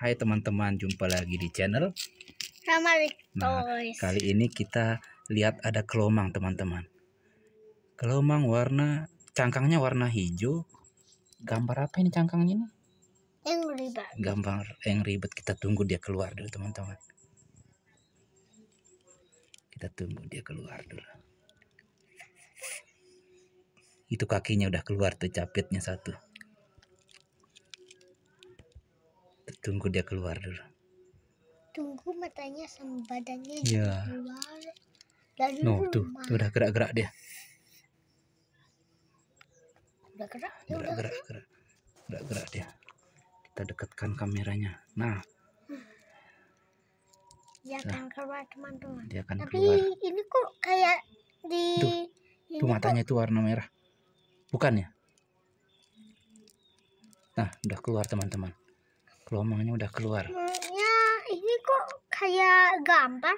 Hai teman-teman, jumpa lagi di channel Ramalik Nah, kali ini kita lihat ada kelomang teman-teman. Kelomang warna cangkangnya warna hijau. Gambar apa ini cangkangnya ini? Yang ribet. Gambar yang ribet. Kita tunggu dia keluar dulu teman-teman. Kita tunggu dia keluar dulu itu kakinya udah keluar tuh capitnya satu tunggu dia keluar dulu tunggu matanya sama badannya ya. keluar dari no, tuh tuh udah gerak-gerak dia udah gerak ya udah gerak gerak gerak gerak, gerak dia kita dekatkan kameranya nah dia nah. akan keluar teman-teman dia akan tapi keluar. ini kok kayak di tuh, tuh matanya kok... itu warna merah bukan ya nah udah keluar teman-teman gelombangnya udah keluar Ya, ini kok kayak gambar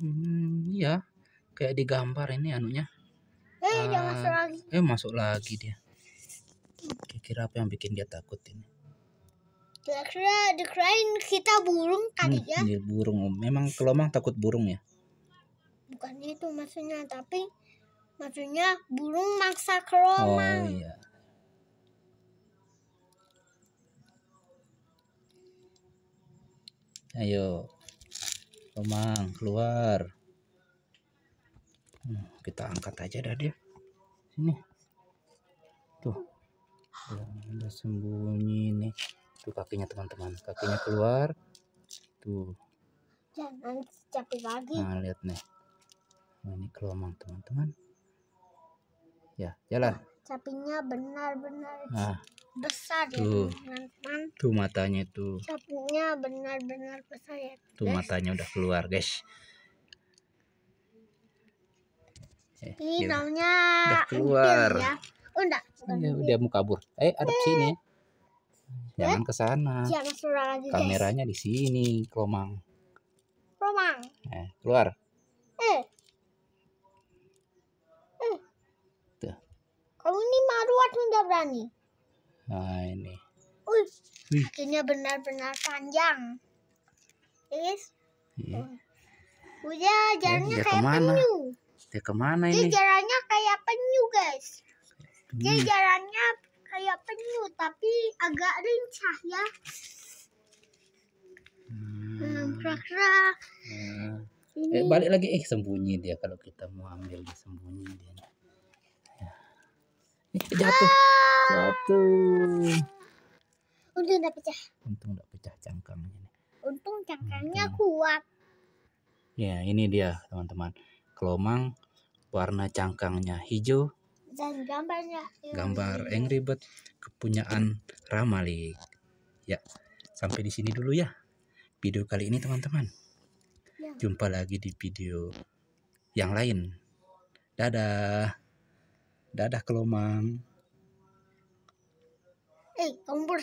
hmm, iya kayak digambar ini anunya eh uh, masuk lagi eh masuk lagi dia kira-kira apa yang bikin dia takut ini kira-kira dikirain kita burung kali hmm, ya ini burung memang kelomang takut burung ya bukan itu maksudnya tapi maksudnya burung maksa kelomang oh iya ayo Komang keluar hmm, kita angkat aja dah dia sini tuh ada sembunyi nih tuh kakinya teman-teman kakinya keluar tuh jangan capek lagi nah lihat nih nah, ini kelomang teman-teman ya jalan sapinya benar-benar nah besar ya tuh. teman-teman tuh matanya tuh sapinya benar-benar besar ya tuh matanya udah keluar guys eh, ini daunnya udah keluar ya. udah udah, udah mau kabur eh ada di sini eh? jangan ke sana kameranya di sini kelomang kelomang eh, keluar eh. eh. kamu ini maruat nggak berani kakinya hmm. benar-benar panjang. Is. guys. Udah jalannya kayak penyu. Dia kemana ini? Dia jalannya kayak penyu guys. Penyu. Dia jalannya kayak penyu tapi agak rincah ya. Hmm, kira-kira. Hmm. Ya. Eh, balik lagi eh sembunyi dia kalau kita mau ambil dia sembunyi dia. Ya. Eh, jatuh. Ah. Jatuh. Untung udah pecah. Untung udah pecah cangkangnya. Untung cangkangnya Untung. kuat. Ya, ini dia teman-teman. Kelomang warna cangkangnya hijau. Dan gambarnya. Gambar Angry Bird kepunyaan Ramali. Ya, sampai di sini dulu ya video kali ini teman-teman. Ya. Jumpa lagi di video yang lain. Dadah. Dadah kelomang. Eh, kompor